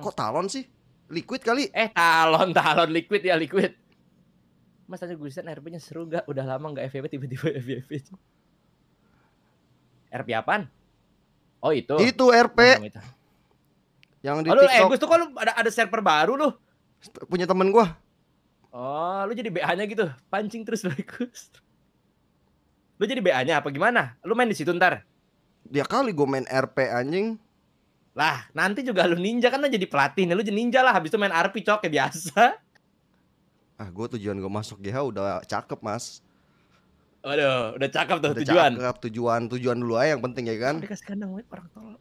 Kok talon sih? Liquid kali? Eh talon, talon liquid ya liquid. Mas tanya Gulisan RP-nya seru gak Udah lama gak FVP tiba-tiba FVP. RP apaan? Oh itu. Itu RP. Oh, itu. Yang di Aduh, oh, eh, TikTok. Eh, Gus tuh kok lu ada ada server baru lu? Punya temen gue. Oh, lu jadi BA-nya gitu. Pancing terus bagus. Lu jadi BA-nya apa gimana? Lu main di situ ntar? Dia kali gue main RP anjing. Lah, nanti juga lu ninja kan jadi pelatih nih. Lu jadi ninja lah. Habis itu main RP cok kayak biasa. Ah, gue tujuan gue masuk GH udah cakep, Mas. Waduh, udah cakep tuh udah tujuan. Cakep, tujuan, tujuan dulu aja yang penting ya kan. Dikasih kandang orang tolol.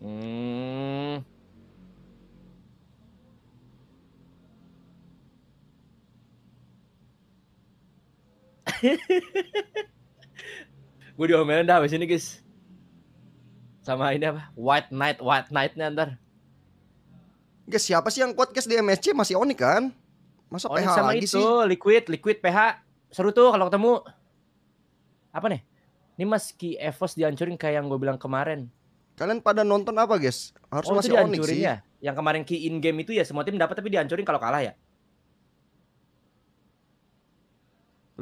Hmm. gue diomelin dah abis ini guys sama ini apa White Knight White Knight-nya ntar Guys siapa sih yang kuat guys di MSC masih Oni kan masa Onik PH sama lagi itu, sih Liquid Liquid PH seru tuh kalau ketemu apa nih ini meski Evos dihancurin kayak yang gue bilang kemarin kalian pada nonton apa guys harus oh, masih Onik sih ya? yang kemarin key in game itu ya semua tim dapat tapi dihancurin kalau kalah ya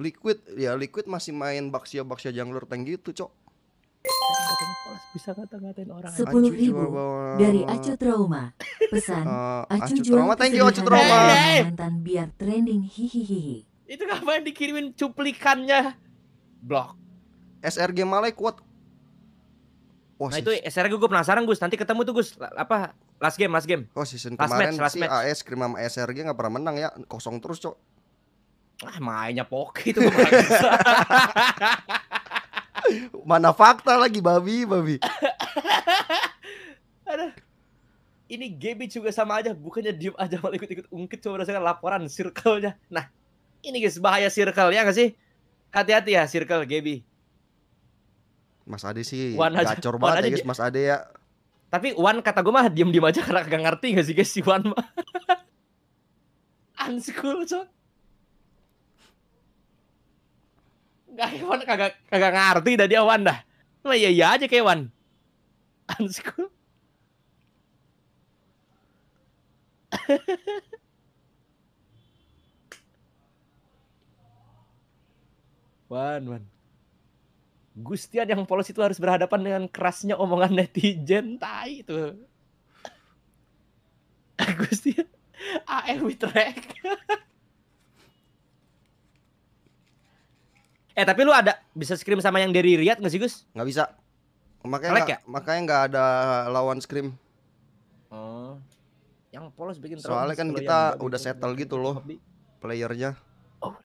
Liquid ya Liquid masih main baksia baksia jungler tank gitu cok bisa kata-katain orang. Sepuluh ribu dari Acu Trauma. Pesan uh, Acu, Trauma, thank you Acu Trauma. Mantan biar trending hihihihi. Itu ngapain dikirimin cuplikannya? Blok. SRG Malay kuat. Oh, nah itu SRG gue penasaran Gus, nanti ketemu tuh Gus apa last game last game. Oh season last kemarin match, si match. AS krim sama SRG nggak pernah menang ya, kosong terus cok. Ah mainnya poki tuh Mana fakta lagi babi, babi. Aduh. Ini Gaby juga sama aja, bukannya diem aja malah ikut-ikut ungkit coba rasakan laporan circle-nya. Nah, ini guys bahaya circle ya gak sih? Hati-hati ya circle Gaby. Mas Ade sih Wan gacor aja, banget Wan ya guys Mas Ade ya. Tapi Wan kata gue mah diem-diem aja karena gak ngerti gak sih guys si Wan mah. Unschool cok. Kewan kagak kagak ngerti tadi awan dah. Cuma iya iya aja kewan. Unschool. wan, Wan. Gustian yang polos itu harus berhadapan dengan kerasnya omongan netizen. Tai itu. Gustian. AM track. Eh tapi lu ada bisa scrim sama yang dari Riyadh nggak sih Gus? Nggak bisa. Makanya nggak ya? makanya nggak ada lawan scrim. Oh. Yang polos bikin Soalnya kan kita udah settle gitu loh playernya.